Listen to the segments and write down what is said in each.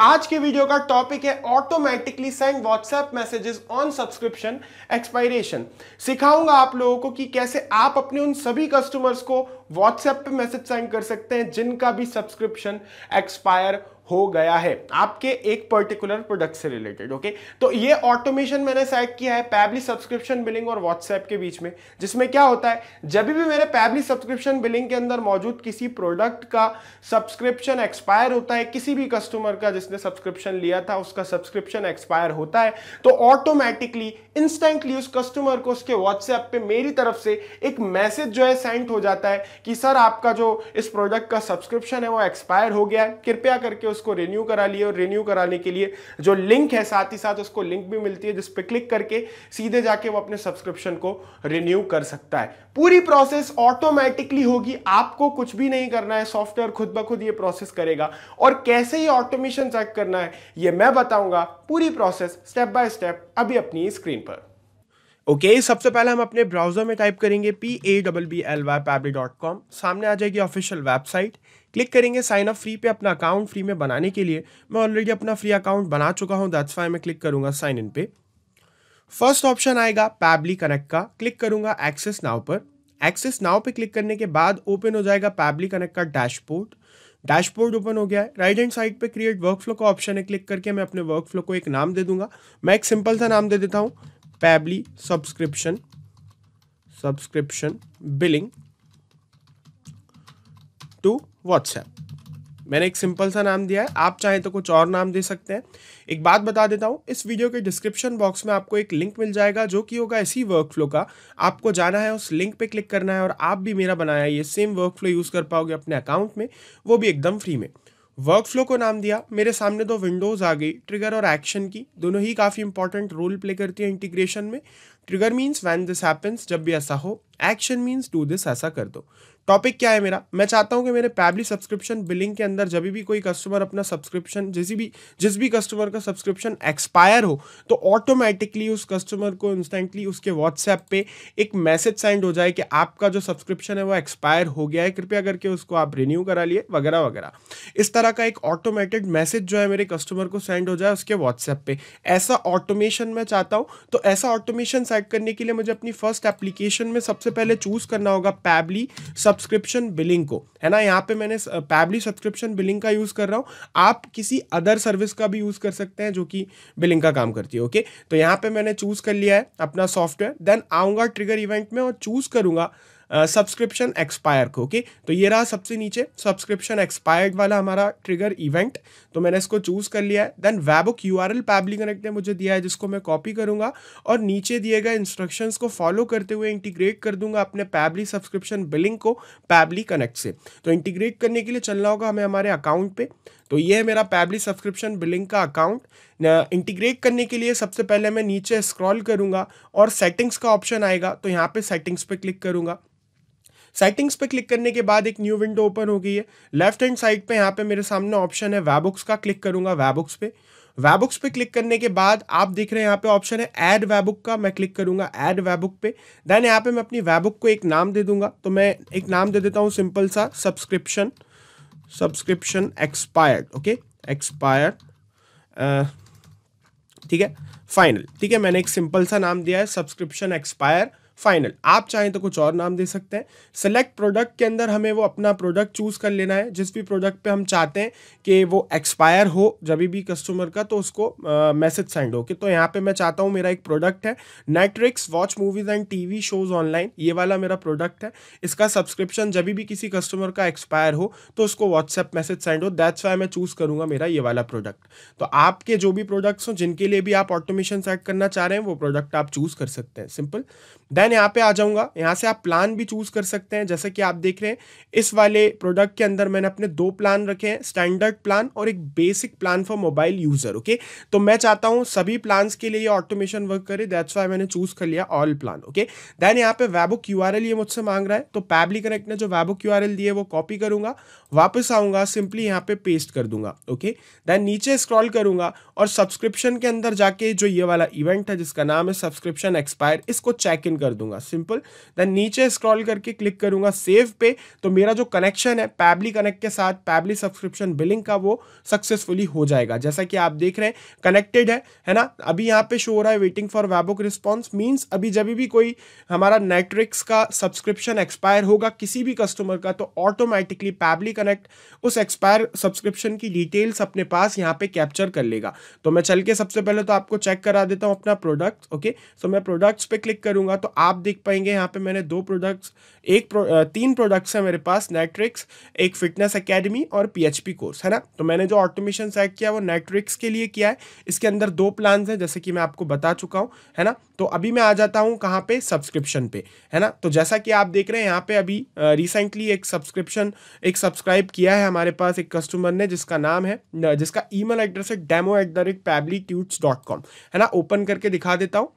आज के वीडियो का टॉपिक है automatically send WhatsApp messages on subscription expiration सिखाऊंगा आप लोगों को कि कैसे आप अपने उन सभी कस्टमर्स को व्हाट्सएप पे मैसेज सेंड कर सकते हैं जिनका भी सब्सक्रिप्शन एक्सपायर हो गया है आपके एक पर्टिकुलर प्रोडक्ट से रिलेटेड ओके तो ये ऑटोमेशन मैंने सेट किया है पैबली सब्सक्रिप्शन बिलिंग और व्हाट्सएप के बीच में जिसमें क्या होता है जब भी मेरे पैबली सब्सक्रिप्शन बिलिंग के अंदर मौजूद किसी प्रोडक्ट का सब्सक्रिप्शन एक्सपायर होता है किसी भी कस्टमर का जिसने सब्सक्रिप्शन लिया था उसका सब्सक्रिप्शन एक्सपायर होता है तो ऑटोमेटिकली इंस्टेंटली उस कस्टमर को उसके व्हाट्सएप पे मेरी तरफ से एक मैसेज जो है सेंड हो जाता है कि सर आपका जो इस प्रोडक्ट का सब्सक्रिप्शन है वो एक्सपायर हो गया है कृपया करके उसको रिन्यू करा लिए और रिन्यू कराने के लिए जो लिंक है साथ ही साथ उसको लिंक भी मिलती है जिस पर क्लिक करके सीधे जाके वो अपने सब्सक्रिप्शन को रिन्यू कर सकता है पूरी प्रोसेस ऑटोमेटिकली होगी आपको कुछ भी नहीं करना है सॉफ्टवेयर खुद ब खुद ये प्रोसेस करेगा और कैसे ये ऑटोमेशन चेक करना है ये मैं बताऊंगा पूरी प्रोसेस स्टेप बाय स्टेप अभी अपनी स्क्रीन पर ओके okay, सबसे पहले हम अपने ब्राउजर में टाइप करेंगे P A double B L Y Pabbly dot com सामने आ जाएगी ऑफिशियल वेबसाइट क्लिक करेंगे साइन अप फ्री पे अपना अकाउंट फ्री में बनाने के लिए मैं ऑलरेडी अपना फ्री अकाउंट बना चुका हूँ दैट्स वाई मैं क्लिक करूंगा साइन इन पे फर्स्ट ऑप्शन आएगा पैबली कनेक्ट का क्लिक करूंगा एक्सेस नाव पर एक्सेस नाव पे क्लिक करने के बाद ओपन हो जाएगा पैबली कनेक्ट का डैशबोर्ड डैशबोर्ड ओपन हो गया है राइट हैंड साइड पे क्रिएट वर्क फ्लो का ऑप्शन है क्लिक करके मैं अपने वर्क फ्लो को एक नाम दे दूंगा मैं एक सिंपल सा नाम दे देता हूँ Pabbly subscription subscription billing to WhatsApp मैंने एक सिंपल सा नाम दिया है आप चाहें तो कुछ और नाम दे सकते हैं एक बात बता देता हूँ इस वीडियो के डिस्क्रिप्शन बॉक्स में आपको एक लिंक मिल जाएगा जो कि होगा इसी वर्कफ्लो का आपको जाना है उस लिंक पे क्लिक करना है और आप भी मेरा बनाया ये सेम वर्कफ्लो यूज़ कर पाओगे अपने अकाउंट में वो भी एकदम फ्री में वर्क फ्लो को नाम दिया मेरे सामने दो विंडोज़ आ गई ट्रिगर और एक्शन की दोनों ही काफ़ी इंपॉर्टेंट रोल प्ले करती है इंटीग्रेशन में trigger means when this happens जब भी ऐसा हो एक्शन मीन्स डू दिस ऐसा कर दो टॉपिक क्या है मेरा मैं चाहता हूं कि मेरे पैबली सब्सक्रिप्शन बिलिंग के अंदर जब भी कोई कस्टमर अपना सब्सक्रिप्शन जिस भी जिस भी कस्टमर का सब्सक्रिप्शन एक्सपायर हो तो ऑटोमेटिकली उस कस्टमर को इंस्टेंटली उसके व्हाट्सएप पे एक मैसेज सेंड हो जाए कि आपका जो सब्सक्रिप्शन है वो एक्सपायर हो गया है कृपया करके उसको आप रिन्यू करा लिए वगैरह वगैरह इस तरह का एक ऑटोमेटेड मैसेज जो है मेरे कस्टमर को सेंड हो जाए उसके व्हाट्सएप पे ऐसा ऑटोमेशन मैं चाहता हूँ तो ऐसा ऑटोमेशन सेट करने के लिए मुझे अपनी फर्स्ट एप्लीकेशन में सबसे पहले चूज़ करना होगा पैबली सब सब्सक्रिप्शन बिलिंग को है ना यहाँ पे मैंने पैबली सब्सक्रिप्शन बिलिंग का यूज़ कर रहा हूँ आप किसी अदर सर्विस का भी यूज़ कर सकते हैं जो कि बिलिंग का काम करती है ओके तो यहाँ पे मैंने चूज़ कर लिया है अपना सॉफ्टवेयर देन आऊँगा ट्रिगर इवेंट में और चूज़ करूँगा सब्सक्रिप्शन एक्सपायर को ओके तो ये रहा सबसे नीचे सब्सक्रिप्शन एक्सपायर्ड वाला हमारा ट्रिगर इवेंट तो मैंने इसको चूज कर लिया है then webhook U R L Pabbly connect ने मुझे दिया है जिसको मैं कॉपी करूंगा और नीचे दिए गए इंस्ट्रक्शन को फॉलो करते हुए इंटीग्रेट कर दूंगा अपने पैबली सब्सक्रिप्शन बिलिंग को पैबली कनेक्ट से तो इंटीग्रेट करने के लिए चलना होगा हमें हमारे अकाउंट पे तो ये है मेरा पैबली सब्सक्रिप्शन बिलिंग का अकाउंट इंटीग्रेट करने के लिए सबसे पहले मैं नीचे स्क्रॉल करूंगा और सेटिंग्स का ऑप्शन आएगा तो यहाँ पे सेटिंग्स पे क्लिक करूंगा सेटिंग्स पे क्लिक करने के बाद एक न्यू विंडो ओपन हो गई है लेफ्ट हैंड साइड पे यहाँ पे मेरे सामने ऑप्शन है वैबुक्स का क्लिक करूंगा वैबुक्स पे वैबुक्स पे क्लिक करने के बाद आप देख रहे हैं यहाँ पे ऑप्शन है ऐड वैबुक का मैं क्लिक करूंगा ऐड वैबुक पे देन यहाँ पे मैं अपनी वैबुक को एक नाम दे दूंगा तो मैं एक नाम दे देता हूँ सिंपल सा subscription subscription expired okay expired ठीक है फाइनल ठीक है मैंने एक सिंपल सा नाम दिया है सब्सक्रिप्शन एक्सपायर फाइनल आप चाहें तो कुछ और नाम दे सकते हैं सेलेक्ट प्रोडक्ट के अंदर हमें वो अपना प्रोडक्ट चूज़ कर लेना है जिस भी प्रोडक्ट पे हम चाहते हैं कि वो एक्सपायर हो जब भी कस्टमर का तो उसको मैसेज सेंड हो कि तो यहाँ पे मैं चाहता हूँ मेरा एक प्रोडक्ट है Netflix watch movies and TV shows online ये वाला मेरा प्रोडक्ट है इसका सब्सक्रिप्शन जब भी किसी कस्टमर का एक्सपायर हो तो उसको व्हाट्सएप मैसेज सेंड हो दैट्स वाई मैं चूज़ करूंगा मेरा ये वाला प्रोडक्ट तो आपके जो भी प्रोडक्ट्स हो जिनके लिए भी आप ऑटोमेशन सेट करना चाह रहे हैं वो प्रोडक्ट आप चूज़ कर सकते हैं सिंपल देन देन यहाँ पे आ जाऊंगा यहाँ से आप प्लान भी चूज़ कर सकते हैं जैसे कि आप देख रहे हैं इस वाले प्रोडक्ट के अंदर मैंने अपने दो प्लान रखे हैं स्टैंडर्ड प्लान और एक basic plan for mobile user okay तो मैं चाहता हूँ सभी प्लान के लिए ऑटोमेशन वर्क करे दैट्स वाई मैंने चूज़ कर लिया ऑल प्लान ओके देन यहाँ पे वैबो क्यू ये मुझसे मांग रहा है तो पैबली कनेक्ट ने जो वैबो क्यू आर दिए वो कॉपी करूंगा वापस आऊंगा सिंपली यहाँ पे पेस्ट कर दूंगा ओके देन नीचे स्क्रॉल करूंगा और सब्सक्रिप्शन के अंदर जाके जो ये वाला इवेंट है जिसका नाम है सब्सक्रिप्शन एक्सपायर इसको चेक इन कर दूंगा सिंपल देन नीचे स्क्रॉल करके क्लिक करूंगा सेव पे तो मेरा जो कनेक्शन है पैबली कनेक्ट के साथ पैबली सब्सक्रिप्शन बिलिंग का वो सक्सेसफुली हो जाएगा जैसा कि आप देख रहे हैं कनेक्टेड है है ना अभी यहाँ पे शो हो रहा है waiting for webhook response means अभी जब भी कोई हमारा नेटफ्लिक्स का सब्सक्रिप्शन एक्सपायर होगा किसी भी कस्टमर का तो ऑटोमेटिकली पैबली कनेक्ट उस एक्सपायर सब्सक्रिप्शन की डिटेल्स अपने पास यहाँ पे कैप्चर कर लेगा तो मैं चल के सबसे पहले तो आपको चेक करा देता हूँ अपना प्रोडक्ट ओके सो मैं प्रोडक्ट्स पे क्लिक करूंगा तो आप देख पाएंगे यहाँ पे मैंने दो प्रोडक्ट्स एक प्रो, तीन प्रोडक्ट्स हैं मेरे पास नेटरिक्स एक फिटनेस एकेडमी और पीएचपी कोर्स है ना तो मैंने जो ऑटोमेशन सेट किया वो नेटरिक्स के लिए किया है इसके अंदर दो प्लान हैं जैसे कि मैं आपको बता चुका हूँ है ना तो अभी मैं आ जाता हूँ कहाँ पे सब्सक्रिप्शन पे है ना तो जैसा कि आप देख रहे हैं यहाँ पे अभी रिसेंटली एक सब्सक्रिप्शन एक सब्सक्राइब किया है हमारे पास एक कस्टमर ने जिसका नाम है जिसका ईमेल एड्रेस है डेमो है ना ओपन करके दिखा देता हूँ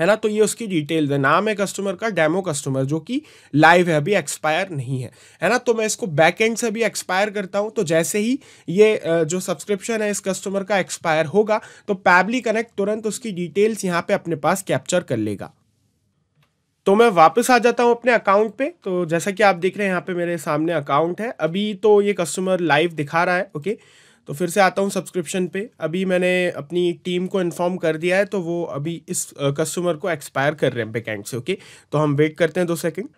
है ना तो ये उसकी डिटेल है नाम है कस्टमर का डेमो कस्टमर जो कि लाइव है अभी एक्सपायर नहीं है है ना तो मैं इसको बैक एंड से भी एक्सपायर करता हूँ तो जैसे ही ये जो सब्सक्रिप्शन है इस कस्टमर का एक्सपायर होगा तो पैबली कनेक्ट तुरंत उसकी डिटेल्स यहाँ पे अपने पास कैप्चर कर लेगा तो मैं वापस आ जाता हूँ अपने अकाउंट पे तो जैसा कि आप देख रहे हैं यहाँ पे मेरे सामने अकाउंट है अभी तो ये कस्टमर लाइव दिखा रहा है ओके okay? तो फिर से आता हूँ सब्सक्रिप्शन पे अभी मैंने अपनी टीम को इन्फॉर्म कर दिया है तो वो अभी इस कस्टमर को एक्सपायर कर रहे हैं बैकेंड से ओके तो हम वेट करते हैं दो सेकेंड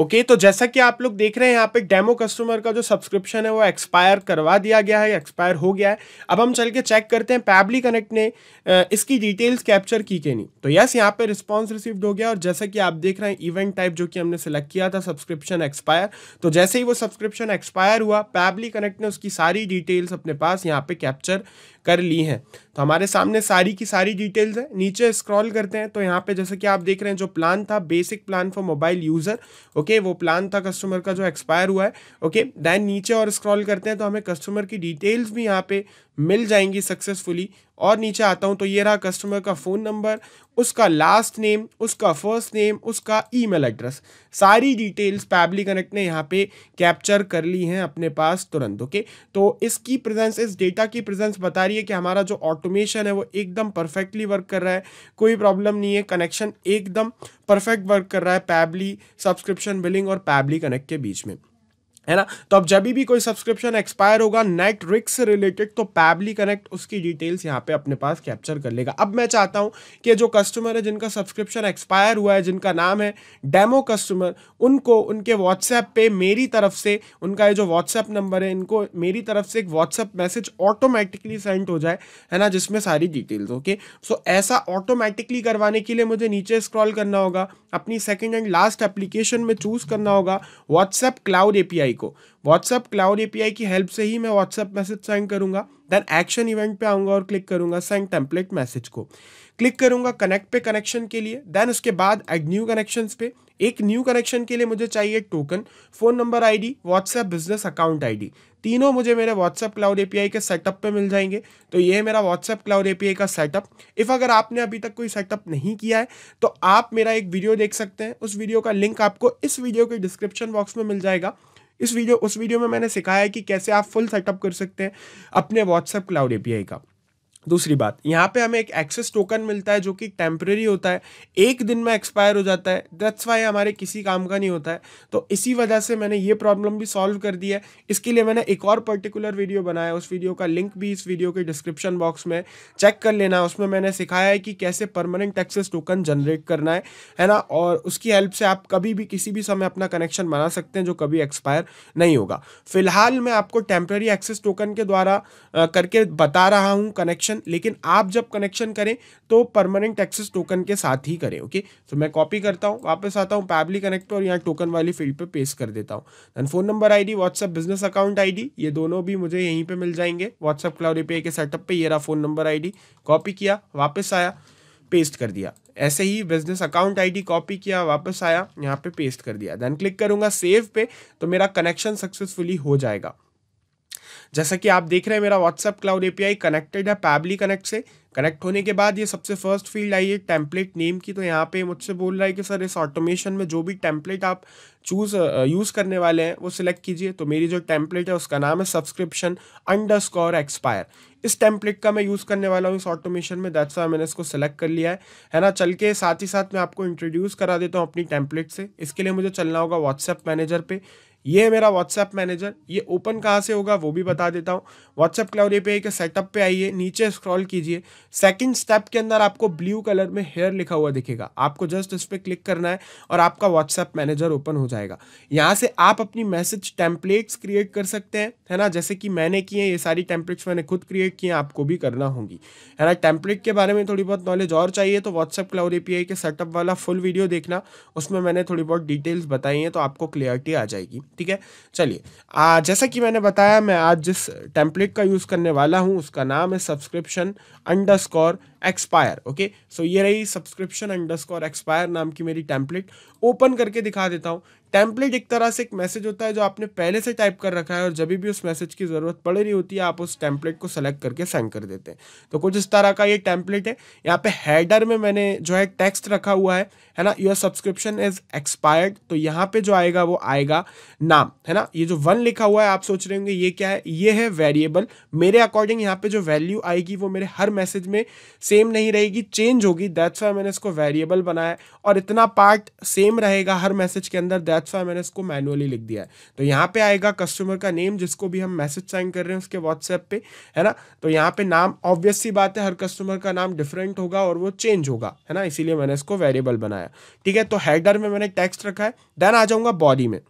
ओके okay, तो जैसा कि आप लोग देख रहे हैं यहाँ पे डेमो कस्टमर का जो सब्सक्रिप्शन है वो एक्सपायर करवा दिया गया है एक्सपायर हो गया है अब हम चल के चेक करते हैं पैबली कनेक्ट ने इसकी डिटेल्स कैप्चर की के नहीं तो यस यहाँ पे रिस्पांस रिसीव्ड हो गया और जैसा कि आप देख रहे हैं इवेंट टाइप जो कि हमने सेलेक्ट किया था सब्सक्रिप्शन एक्सपायर तो जैसे ही वो सब्सक्रिप्शन एक्सपायर हुआ पैबली कनेक्ट ने उसकी सारी डिटेल्स अपने पास यहाँ पे कैप्चर कर ली हैं तो हमारे सामने सारी की सारी डिटेल्स है नीचे स्क्रॉल करते हैं तो यहाँ पे जैसे कि आप देख रहे हैं जो प्लान था basic plan for mobile user okay वो प्लान था कस्टमर का जो एक्सपायर हुआ है ओके देन नीचे और स्क्रॉल करते हैं तो हमें कस्टमर की डिटेल्स भी यहाँ पे मिल जाएंगी सक्सेसफुली और नीचे आता हूँ तो ये रहा कस्टमर का फ़ोन नंबर उसका लास्ट नेम उसका फर्स्ट नेम उसका ईमेल एड्रेस सारी डिटेल्स पैबली कनेक्ट ने यहाँ पे कैप्चर कर ली हैं अपने पास तुरंत ओके तो इसकी प्रेजेंस इस डेटा की प्रेजेंस बता रही है कि हमारा जो ऑटोमेशन है वो एकदम परफेक्टली वर्क कर रहा है कोई प्रॉब्लम नहीं है कनेक्शन एकदम परफेक्ट वर्क कर रहा है पैबली सब्सक्रिप्शन बिलिंग और पैबली कनेक्ट के बीच में है ना तो अब जब भी कोई सब्सक्रिप्शन एक्सपायर होगा नेट रिक्स से रिलेटेड तो पैबली कनेक्ट उसकी डिटेल्स यहाँ पे अपने पास कैप्चर कर लेगा अब मैं चाहता हूँ कि जो कस्टमर है जिनका सब्सक्रिप्शन एक्सपायर हुआ है जिनका नाम है डेमो कस्टमर उनको उनके व्हाट्सएप पे मेरी तरफ से उनका ये जो व्हाट्सएप नंबर है इनको मेरी तरफ से एक व्हाट्सएप मैसेज ऑटोमेटिकली सेंड हो जाए है ना जिसमें सारी डिटेल्स ओके सो ऐसा ऑटोमेटिकली करवाने के लिए मुझे नीचे स्क्रॉल करना होगा अपनी सेकेंड एंड लास्ट एप्लीकेशन में चूज करना होगा व्हाट्सएप क्लाउड ए एपीआई को व्हाट्सएप क्लाउड एपीआई की हेल्प से ही मैं व्हाट्सएप मैसेज सेंड करूंगा देन एक्शन इवेंट पे आऊंगा और क्लिक करूंगा सेंड टेम्पलेट मैसेज को क्लिक करूंगा कनेक्ट पे कनेक्शन के लिए देन उसके बाद एड न्यू कनेक्शन पे एक न्यू कनेक्शन के लिए मुझे चाहिए token phone number ID WhatsApp business account ID तीनों मुझे मेरे व्हाट्सएप क्लाउड एपीआई के सेटअप पे मिल जाएंगे तो ये है मेरा व्हाट्सएप क्लाउड एपीआई का सेटअप इफ़ अगर आपने अभी तक कोई सेटअप नहीं किया है तो आप मेरा एक वीडियो देख सकते हैं उस वीडियो का लिंक आपको इस वीडियो के डिस्क्रिप्शन बॉक्स में मिल जाएगा इस वीडियो उस वीडियो में मैंने सिखाया है कि कैसे आप फुल सेटअप कर सकते हैं अपने व्हाट्सएप क्लाउड एपीआई का दूसरी बात यहाँ पे हमें एक एक्सेस टोकन मिलता है जो कि टेम्प्रेरी होता है एक दिन में एक्सपायर हो जाता है दैट्स वाई हमारे किसी काम का नहीं होता है तो इसी वजह से मैंने ये प्रॉब्लम भी सॉल्व कर दी है इसके लिए मैंने एक और पर्टिकुलर वीडियो बनाया उस वीडियो का लिंक भी इस वीडियो के डिस्क्रिप्शन बॉक्स में चेक कर लेना उसमें मैंने सिखाया है कि कैसे परमानेंट एक्सेस टोकन जनरेट करना है है ना और उसकी हेल्प से आप कभी भी किसी भी समय अपना कनेक्शन बना सकते हैं जो कभी एक्सपायर नहीं होगा फिलहाल मैं आपको टेम्प्रेरी एक्सेस टोकन के द्वारा करके बता रहा हूँ कनेक्शन कनेक्शन लेकिन आप जब कनेक्शन करें तो परमानेंट एक्सेस टोकन के साथ ही करें ओके तो मैं कॉपी करता हूँ वापस आता हूँ पैबली कनेक्ट पर और यहाँ टोकन वाली फील्ड पे पेस्ट कर देता हूँ then phone number ID WhatsApp business account I ये दोनों भी मुझे यहीं पर मिल जाएंगे व्हाट्सअप क्लाउड एपीआई के सेटअप पर ये रहा फोन नंबर आई कॉपी किया वापस आया पेस्ट कर दिया ऐसे ही बिजनेस अकाउंट आईडी कॉपी किया वापस आया यहाँ पे पेस्ट कर दिया देन क्लिक करूंगा सेव पे तो मेरा कनेक्शन सक्सेसफुली हो जाएगा जैसा कि आप देख रहे हैं मेरा व्हाट्सएप क्लाउड एपीआई कनेक्टेड है पैबली कनेक्ट से कनेक्ट होने के बाद ये सबसे फर्स्ट फील्ड आई है टेम्पलेट नेम की तो यहाँ पे मुझसे बोल रहा है कि सर इस ऑटोमेशन में जो भी टेम्पलेट आप चूज यूज़ uh, करने वाले हैं वो सिलेक्ट कीजिए तो मेरी जो टेम्पलेट है उसका नाम है सब्सक्रिप्शन अंडर एक्सपायर इस टेम्पलेट का मैं यूज़ करने वाला हूँ इस ऑटोमेशन में दैट्स वाई मैंने इसको सेलेक्ट कर लिया है है ना चल के साथ ही साथ मैं आपको इंट्रोड्यूस करा देता हूँ अपनी टेम्पलेट से इसके लिए मुझे चलना होगा व्हाट्सएप मैनेजर पर ये है मेरा व्हाट्सएप मैनेजर ये ओपन कहाँ से होगा वो भी बता देता हूँ व्हाट्सएप क्लाउड पे एक सेटअप पे आइए नीचे स्क्रॉल कीजिए सेकंड स्टेप के अंदर आपको ब्लू कलर में हेयर लिखा हुआ दिखेगा आपको जस्ट इस पर क्लिक करना है और आपका व्हाट्सएप मैनेजर ओपन हो जाएगा यहाँ से आप अपनी मैसेज टेम्पलेट्स क्रिएट कर सकते हैं है ना जैसे कि मैंने किए ये सारी टेम्पलेट्स मैंने खुद क्रिएट किए आपको भी करना होगी है ना टेम्पलेट के बारे में थोड़ी बहुत नॉलेज और चाहिए तो व्हाट्सएप क्लाउड ए के सेटअप वाला फुल वीडियो देखना उसमें मैंने थोड़ी बहुत डिटेल्स बताई हैं तो आपको क्लियरिटी आ जाएगी ठीक है चलिए जैसा कि मैंने बताया मैं आज जिस टेम्पलेट का यूज़ करने वाला हूँ उसका नाम है subscription under expire okay so ये रही सब्सक्रिप्शन अंडर एक्सपायर नाम की मेरी टेम्पलेट ओपन करके दिखा देता हूँ टेम्पलेट एक तरह से एक मैसेज होता है जो आपने पहले से टाइप कर रखा है और जब भी उस मैसेज की ज़रूरत पड़ रही होती है आप उस टेम्पलेट को सेलेक्ट करके सेंड कर देते हैं तो कुछ इस तरह का ये टेम्पलेट है यहाँ पे हेडर में मैंने जो है टेक्स्ट रखा हुआ है है ना योर सब्सक्रिप्शन इज एक्सपायर्ड तो यहाँ पे जो आएगा वो आएगा नाम है ना ये जो वन लिखा हुआ है आप सोच रहे होंगे ये क्या है ये है वेरिएबल मेरे अकॉर्डिंग यहाँ पे जो वैल्यू आएगी वो मेरे हर मैसेज में सेम नहीं रहेगी चेंज होगी दैट्स वाई मैंने इसको वेरिएबल बनाया और इतना पार्ट सेम रहेगा हर मैसेज के अंदर दैट अच्छा है मैंने इसको मैनुअली लिख दिया है तो यहाँ पे आएगा कस्टमर का नेम जिसको भी हम मैसेज साइन कर रहे हैं उसके व्हाट्सएप पे है ना तो यहाँ पे नाम ऑब्वियस सी बात है हर कस्टमर का नाम डिफरेंट होगा और वो चेंज होगा है ना इसीलिए मैंने इसको वेरिएबल बनाया ठीक है तो हेडर में मैंने टेक्स्ट रखा है देन आ जाऊँगा बॉडी में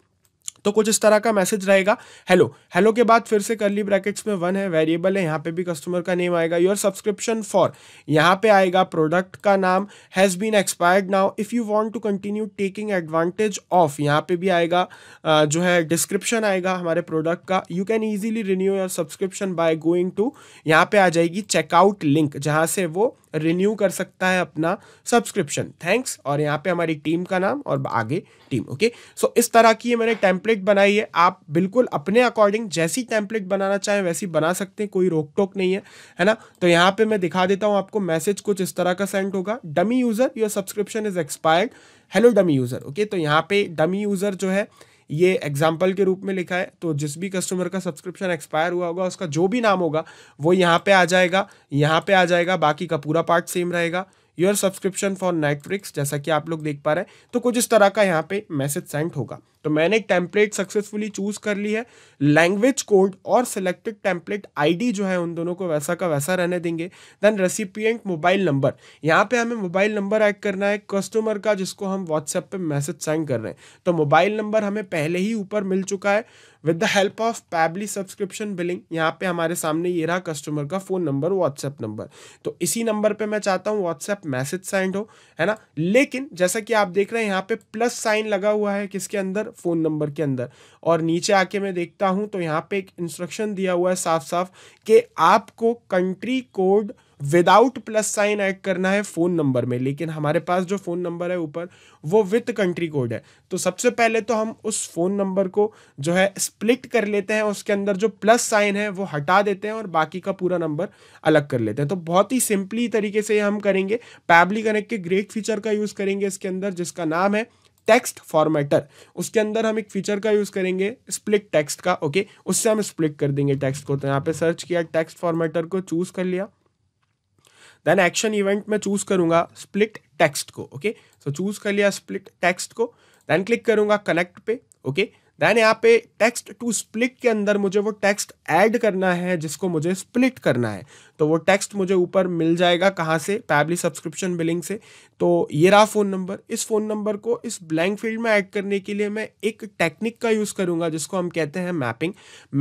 तो कुछ इस तरह का मैसेज रहेगा हेलो हेलो के बाद फिर से करली ब्रैकेट्स में वन है वेरिएबल है यहाँ पे भी कस्टमर का नेम आएगा योर सब्सक्रिप्शन फॉर यहाँ पे आएगा प्रोडक्ट का नाम has been expired now if you want to continue taking advantage of यहाँ पे भी आएगा जो है डिस्क्रिप्शन आएगा हमारे प्रोडक्ट का you can easily renew your subscription by going to यहाँ पे आ जाएगी चेकआउट लिंक जहाँ से वो रिन्यू कर सकता है अपना सब्सक्रिप्शन थैंक्स और यहाँ पे हमारी टीम का नाम और आगे टीम ओके सो so, इस तरह की ये मैंने टेम्पलेट टेम्पलेट बनाई है आप बिल्कुल अपने अकॉर्डिंग जैसी टेम्पलेट बनाना चाहें वैसी बना सकते हैं कोई रोक टोक नहीं है है ना तो यहाँ पे मैं दिखा देता हूँ आपको मैसेज कुछ इस तरह का सेंड होगा dummy user your subscription is expired hello dummy user okay तो यहाँ पे डमी यूज़र जो है ये एग्जाम्पल के रूप में लिखा है तो जिस भी कस्टमर का सब्सक्रिप्शन एक्सपायर हुआ होगा उसका जो भी नाम होगा वो यहाँ पे आ जाएगा यहाँ पे आ जाएगा बाकी का पूरा पार्ट सेम रहेगा योर सब्सक्रिप्शन फॉर नेटफ्लिक्स जैसा कि आप लोग देख पा रहे हैं तो कुछ इस तरह का यहाँ पे मैसेज सेंड होगा तो मैंने एक टेम्पलेट सक्सेसफुली चूज कर ली है लैंग्वेज कोड और सिलेक्टेड टेम्पलेट आईडी जो है उन दोनों को वैसा का वैसा रहने देंगे देन रेसिपियंट मोबाइल नंबर यहाँ पे हमें मोबाइल नंबर ऐड करना है कस्टमर का जिसको हम व्हाट्सएप पे मैसेज सेंड कर रहे हैं तो मोबाइल नंबर हमें पहले ही ऊपर मिल चुका है with the help of Pabbly subscription billing यहाँ पे हमारे सामने ये रहा कस्टमर का फ़ोन नंबर व्हाट्सएप नंबर तो इसी नंबर पे मैं चाहता हूँ व्हाट्सएप मैसेज सेंड हो है ना लेकिन जैसा कि आप देख रहे हैं यहाँ पे प्लस साइन लगा हुआ है किसके अंदर फ़ोन नंबर के अंदर और नीचे आके मैं देखता हूं तो यहां पे एक इंस्ट्रक्शन दिया हुआ है साफ साफ कि आपको country code without plus sign add करना है फ़ोन नंबर में लेकिन हमारे पास जो फ़ोन नंबर है ऊपर वो विथ कंट्री कोड है तो सबसे पहले तो हम उस फ़ोन नंबर को जो है स्प्लिट कर लेते हैं उसके अंदर जो प्लस साइन है वो हटा देते हैं और बाकी का पूरा नंबर अलग कर लेते हैं तो बहुत ही सिंपली तरीके से हम करेंगे पैबली कनेक्ट के ग्रेट फीचर का यूज़ करेंगे इसके अंदर जिसका नाम है टेक्स्ट फॉर्मेटर उसके अंदर हम एक फीचर का यूज़ करेंगे स्प्लिट टेक्स्ट का ओके उससे हम स्प्लिट कर देंगे टेक्स्ट को तो यहाँ पे सर्च किया टेक्स्ट फॉर्मेटर को चूज़ कर लिया देन एक्शन इवेंट में चूज़ करूंगा स्प्लिट टेक्स्ट को ओके सो तो चूज़ कर लिया स्प्लिट टेक्स्ट को देन क्लिक करूंगा कनेक्ट पे ओके okay? देन यहाँ पे टेक्स्ट टू स्प्लिट के अंदर मुझे वो टेक्स्ट ऐड करना है जिसको मुझे स्प्लिट करना है तो वो टेक्स्ट मुझे ऊपर मिल जाएगा कहाँ से पैबली सब्सक्रिप्शन बिलिंग से तो ये रहा फ़ोन नंबर इस फ़ोन नंबर को इस ब्लैंक फील्ड में ऐड करने के लिए मैं एक टेक्निक का यूज़ करूंगा जिसको हम कहते हैं मैपिंग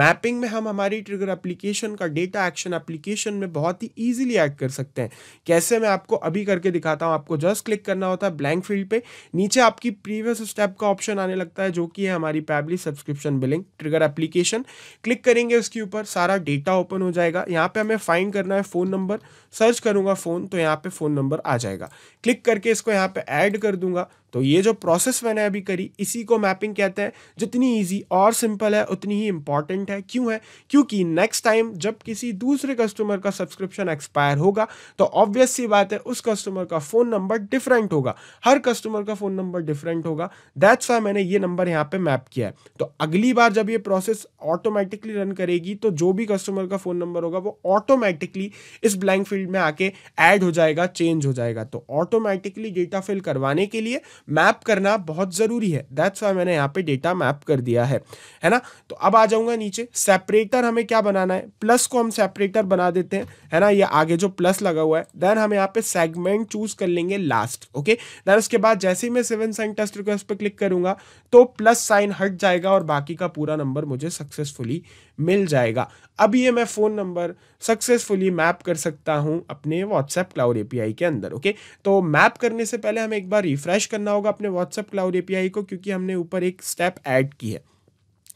मैपिंग में हम हमारी ट्रिगर एप्लीकेशन का डेटा एक्शन एप्लीकेशन में बहुत ही ईजिली ऐड कर सकते हैं कैसे मैं आपको अभी करके दिखाता हूं आपको जस्ट क्लिक करना होता है ब्लैंक फील्ड पर नीचे आपकी प्रीवियस स्टेप का ऑप्शन आने लगता है जो कि है हमारी Pabbly subscription billing trigger application click करेंगे उसके ऊपर सारा डेटा ओपन हो जाएगा यहाँ पे हमें फाइंड करना है फ़ोन नंबर सर्च करूंगा फ़ोन तो यहाँ पे फ़ोन नंबर आ जाएगा क्लिक करके इसको यहाँ पे ऐड कर दूंगा तो ये जो प्रोसेस मैंने अभी करी इसी को मैपिंग कहते हैं जितनी ईजी और सिंपल है उतनी ही इंपॉर्टेंट है क्यों है क्योंकि नेक्स्ट टाइम जब किसी दूसरे कस्टमर का सब्सक्रिप्शन एक्सपायर होगा तो ऑब्वियस सी बात है उस कस्टमर का फ़ोन नंबर डिफरेंट होगा हर कस्टमर का फ़ोन नंबर डिफरेंट होगा दैट्स वाई मैंने ये नंबर यहाँ पे मैप किया है तो अगली बार जब ये प्रोसेस ऑटोमेटिकली रन करेगी तो जो भी कस्टमर का फ़ोन नंबर होगा वो ऑटोमेटिकली इस ब्लैंक फील्ड में आके एड हो जाएगा चेंज हो जाएगा तो ऑटोमेटिकली डेटा फिल करवाने के लिए मैप करना बहुत ज़रूरी है दैट्स वाई मैंने यहाँ पे डेटा मैप कर दिया है है ना तो अब आ जाऊंगा नीचे सेपरेटर हमें क्या बनाना है प्लस को हम सेपरेटर बना देते हैं है ना ये आगे जो प्लस लगा हुआ है देन हम यहाँ पे सेगमेंट चूज कर लेंगे लास्ट ओके देन उसके बाद जैसे ही मैं सेवन साइन टेस्ट रिक्वेस्ट पर क्लिक करूंगा तो प्लस साइन हट जाएगा और बाकी का पूरा नंबर मुझे सक्सेसफुली मिल जाएगा अब ये मैं फ़ोन नंबर सक्सेसफुली मैप कर सकता हूँ अपने व्हाट्सएप क्लाउड एपीआई के अंदर ओके तो मैप करने से पहले हमें एक बार रिफ्रेश करना होगा अपने व्हाट्सएप क्लाउड एपीआई को क्योंकि हमने ऊपर एक स्टेप ऐड की है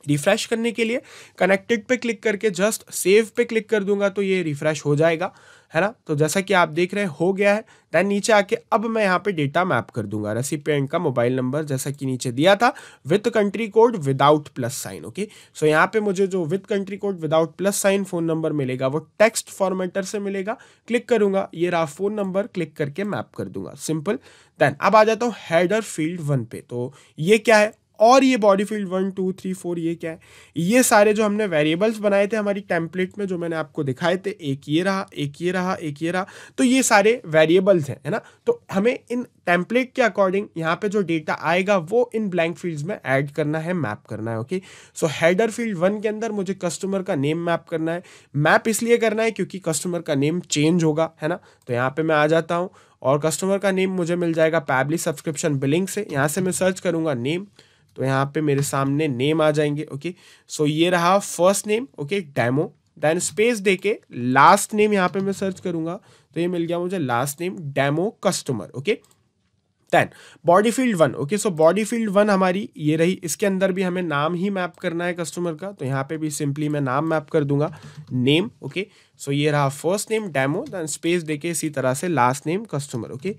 रिफ्रेश करने के लिए कनेक्टेड पे क्लिक करके जस्ट सेव पे क्लिक कर दूंगा तो ये रिफ्रेश हो जाएगा है ना तो जैसा कि आप देख रहे हैं हो गया है देन नीचे आके अब मैं यहाँ पे डेटा मैप कर दूंगा रेसिपियंट का मोबाइल नंबर जैसा कि नीचे दिया था with country code without plus sign okay so यहाँ पे मुझे जो with country code without plus sign phone number मिलेगा वो टेक्स्ट फॉर्मेटर से मिलेगा क्लिक करूंगा ये रहा फोन नंबर क्लिक करके मैप कर दूंगा सिंपल देन अब आ जाता हूँ हेडर फील्ड वन पे तो ये क्या है और ये body field one two three four ये क्या है ये सारे जो हमने वेरिएबल्स बनाए थे हमारी टेम्पलेट में जो मैंने आपको दिखाए थे एक ये रहा एक ये रहा एक ये रहा तो ये सारे वेरिएबल्स हैं है ना तो हमें इन टेम्पलेट के अकॉर्डिंग यहाँ पे जो डेटा आएगा वो इन ब्लैंक फील्ड्स में ऐड करना है मैप करना है okay so header field one के अंदर मुझे कस्टमर का नेम मैप करना है मैप इसलिए करना है क्योंकि कस्टमर का नेम चेंज होगा है ना तो यहाँ पे मैं आ जाता हूँ और कस्टमर का नेम मुझे मिल जाएगा पैबली सब्सक्रिप्शन बिलिंग से यहाँ से मैं सर्च करूँगा नेम तो यहाँ पे मेरे सामने नेम आ जाएंगे ओके सो ये रहा first name okay demo then space दे के लास्ट नेम यहाँ पे मैं सर्च करूंगा तो ये मिल गया मुझे last name demo customer okay then body field one okay so body field one हमारी ये रही इसके अंदर भी हमें नाम ही मैप करना है कस्टमर का तो यहाँ पे भी सिंपली मैं नाम मैप कर दूंगा नेम ओके सो ये रहा first name demo then space देके इसी तरह से last name customer okay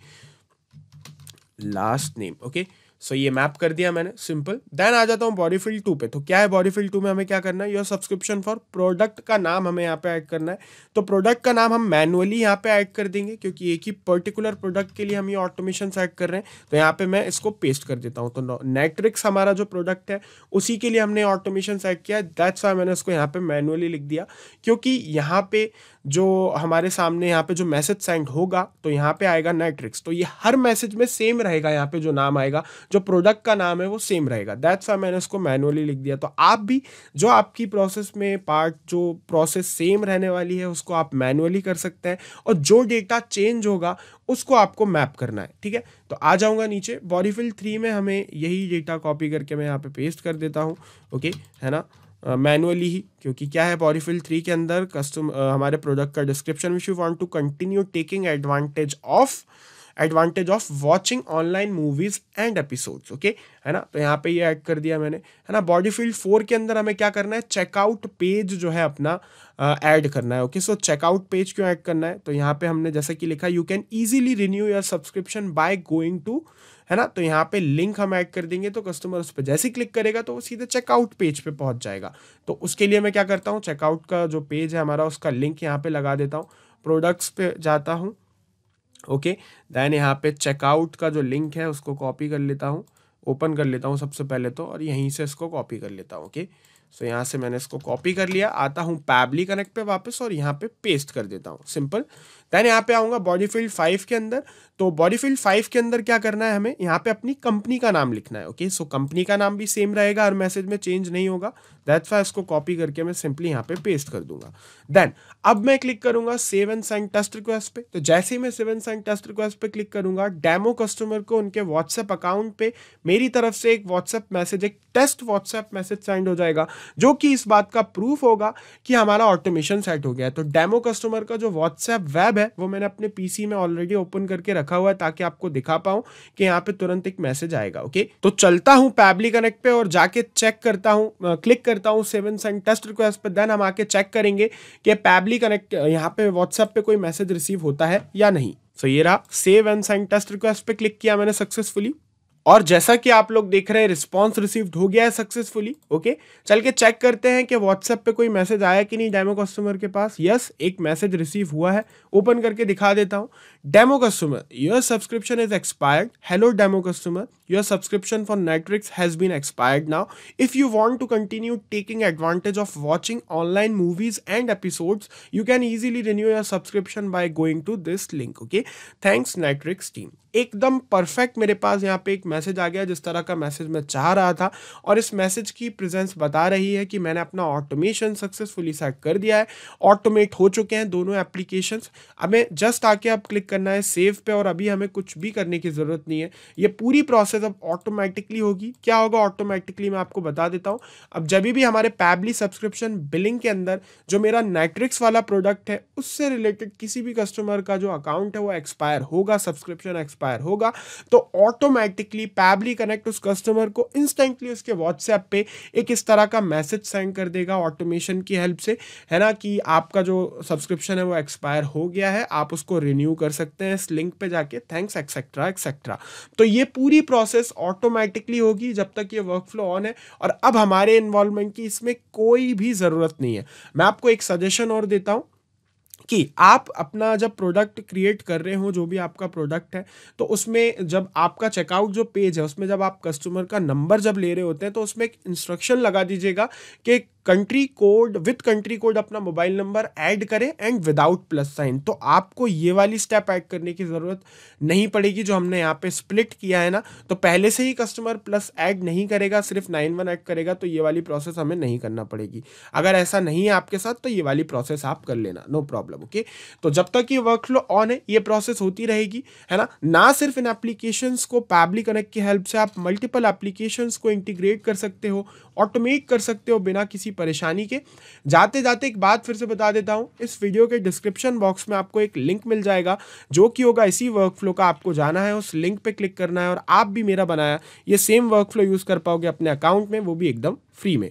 last name okay so so, ये मैप कर दिया मैंने सिंपल देन आ जाता हूँ बॉडी फील्ड टू पे तो क्या है बॉडी फील्ड टू में हमें क्या करना है योर सब्सक्रिप्शन फॉर प्रोडक्ट का नाम हमें यहाँ पे ऐड करना है तो प्रोडक्ट का नाम हम मैनुअली यहाँ पे ऐड कर देंगे क्योंकि एक ही पर्टिकुलर प्रोडक्ट के लिए हम ये ऑटोमेशन ऐड कर रहे हैं तो यहाँ पे मैं इसको पेस्ट कर देता हूँ तो नेट्रिक्स हमारा जो प्रोडक्ट है उसी के लिए हमने ऑटोमेशन ऐड किया दैट्स वाई मैंने उसको यहाँ पे मैनुअली लिख दिया क्योंकि यहाँ पे जो हमारे सामने यहाँ पे जो मैसेज सेंड होगा तो यहाँ पे आएगा नेटरिक्स तो ये हर मैसेज में सेम रहेगा यहाँ पे जो नाम आएगा जो प्रोडक्ट का नाम है वो सेम रहेगा दैट्स वाई मैंने उसको मैनुअली लिख दिया तो आप भी जो आपकी प्रोसेस में पार्ट जो प्रोसेस सेम रहने वाली है उसको आप मैनुअली कर सकते हैं और जो डेटा चेंज होगा उसको आपको मैप करना है ठीक है तो आ जाऊँगा नीचे बॉरीफिल थ्री में हमें यही डेटा कॉपी करके मैं यहाँ पे पेस्ट कर देता हूँ ओके है ना मैनुअली ही क्योंकि क्या है पॉरीफिल थ्री के अंदर कस्टम हमारे प्रोडक्ट का description which you want to continue taking advantage of advantage of watching online movies and episodes okay है ना तो यहाँ पे ये ऐड कर दिया मैंने है ना बॉडी फील्ड फोर के अंदर हमें क्या करना है चेकआउट पेज जो है अपना ऐड uh, करना है ओके सो चेकआउट पेज क्यों ऐड करना है तो यहाँ पे हमने जैसे कि लिखा you can easily renew your subscription by going to है ना तो यहाँ पे लिंक हम ऐड कर देंगे तो कस्टमर उस पर जैसे ही क्लिक करेगा तो वो सीधे चेकआउट पेज पे पहुंच जाएगा तो उसके लिए मैं क्या करता हूँ चेकआउट का जो पेज है हमारा उसका लिंक यहाँ पे लगा देता हूँ प्रोडक्ट्स पे जाता हूँ ओके देन यहाँ पे चेकआउट का जो लिंक है उसको कॉपी कर लेता हूँ ओपन कर लेता हूँ सबसे पहले तो और यहीं से इसको कॉपी कर लेता हूँ ओके okay? सो यहाँ से मैंने इसको कॉपी कर लिया आता हूँ पैबली कनेक्ट पे वापस और यहाँ पे पेस्ट कर देता हूँ सिंपल देन यहाँ पे आऊँगा बॉडी फील्ड फाइव के अंदर तो बॉडी फील्ड फाइव के अंदर क्या करना है हमें यहाँ पे अपनी कंपनी का नाम लिखना है ओके सो कंपनी का नाम भी सेम रहेगा और मैसेज में चेंज नहीं होगा दैट्स वाई इसको कॉपी करके मैं सिंपली यहाँ पे पेस्ट कर दूंगा देन अब मैं क्लिक करूंगा save and send test request पे तो जैसे ही मैं save and send test request पे क्लिक करूंगा डेमो कस्टमर को उनके व्हाट्सएप अकाउंट पे मेरी तरफ से एक व्हाट्सएप मैसेज एक टेस्ट व्हाट्सएप मैसेज सेंड हो जाएगा जो कि इस बात का प्रूफ होगा कि हमारा ऑटोमेशन सेट हो गया है तो डेमो कस्टमर का जो व्हाट्सएप वेब है वो मैंने अपने पीसी में ऑलरेडी ओपन करके रखा हुआ है ताकि आपको दिखा पाऊं कि यहाँ पे तुरंत एक मैसेज आएगा ओके तो चलता हूँ पैबली कनेक्ट पे और जाके चेक करता हूँ क्लिक करता हूँ सेवन सेंड टेस्ट रिक्वेस्ट पर देन हम आके चेक करेंगे कि पैबली कनेक्ट यहाँ पे व्हाट्सएप पे कोई मैसेज रिसीव होता है या नहीं सो so, ये रहा save and send test request पे क्लिक किया मैंने सक्सेसफुली और जैसा कि आप लोग देख रहे हैं रिस्पॉन्स रिसीव्ड हो गया है सक्सेसफुली ओके चल के चेक करते हैं कि व्हाट्सएप पे कोई मैसेज आया कि नहीं डेमो कस्टमर के पास यस एक मैसेज रिसीव हुआ है ओपन करके दिखा देता हूँ demo customer your subscription is expired hello demo customer your subscription for Netflix has been expired now if you want to continue taking advantage of watching online movies and episode you can easily renew your subscription by going to this link okay thanks Netflix team एकदम perfect मेरे पास यहाँ पे एक message आ गया जिस तरह का मैसेज मैं चाह रहा था और इस मैसेज की प्रेजेंस बता रही है कि मैंने अपना ऑटोमेशन सक्सेसफुली सेट कर दिया है ऑटोमेट हो चुके हैं दोनों एप्लीकेशन हमें जस्ट आके अब क्लिक करना है सेव पे और अभी हमें कुछ भी करने की ज़रूरत नहीं है ये पूरी प्रोसेस अब ऑटोमेटिकली होगी क्या होगा ऑटोमेटिकली मैं आपको बता देता हूँ अब जब भी हमारे पैबली सब्सक्रिप्शन बिलिंग के अंदर जो मेरा नाइट्रिक्स वाला प्रोडक्ट है उससे रिलेटेड किसी भी कस्टमर का जो अकाउंट है वो एक्सपायर होगा सब्सक्रिप्शन एक्सपायर होगा तो ऑटोमेटिकली ही पैबली कनेक्ट उस कस्टमर को इंस्टेंटली उसके व्हाट्सएप पे एक इस तरह का मैसेज सेंड कर देगा ऑटोमेशन की हेल्प से है ना कि आपका जो सब्सक्रिप्शन है वो एक्सपायर हो गया है आप उसको रिन्यू कर सकते हैं इस लिंक पे जाके थैंक्स एक्सेट्रा एक्सेट्रा तो ये पूरी प्रोसेस ऑटोमेटिकली होगी जब तक ये वर्क फ्लो ऑन है और अब हमारे इन्वॉल्वमेंट की इसमें कोई भी ज़रूरत नहीं है मैं आपको एक सजेशन और देता हूँ कि आप अपना जब प्रोडक्ट क्रिएट कर रहे हो जो भी आपका प्रोडक्ट है तो उसमें जब आपका चेकआउट जो पेज है उसमें जब आप कस्टमर का नंबर जब ले रहे होते हैं तो उसमें एक इंस्ट्रक्शन लगा दीजिएगा कि country code with country code अपना मोबाइल नंबर ऐड करें एंड विदाउट प्लस साइन तो आपको ये वाली स्टेप ऐड करने की ज़रूरत नहीं पड़ेगी जो हमने यहाँ पे स्प्लिट किया है ना तो पहले से ही कस्टमर प्लस ऐड नहीं करेगा सिर्फ नाइन वन ऐड करेगा तो ये वाली प्रोसेस हमें नहीं करना पड़ेगी अगर ऐसा नहीं है आपके साथ तो ये वाली प्रोसेस आप कर लेना नो प्रॉब्लम ओके तो जब तक ये वर्कफ्लो ऑन है ये प्रोसेस होती रहेगी है ना ना सिर्फ इन एप्लीकेशन को पैबली कनेक्ट की हेल्प से आप मल्टीपल एप्लीकेशन को इंटीग्रेट कर सकते हो ऑटोमेट कर सकते हो बिना किसी परेशानी के जाते जाते एक बात फिर से बता देता हूँ इस वीडियो के डिस्क्रिप्शन बॉक्स में आपको एक लिंक मिल जाएगा जो कि होगा इसी वर्क फ्लो का आपको जाना है उस लिंक पर क्लिक करना है और आप भी मेरा बनाया ये सेम वर्क फ्लो यूज़ कर पाओगे अपने अकाउंट में वो भी एकदम फ्री में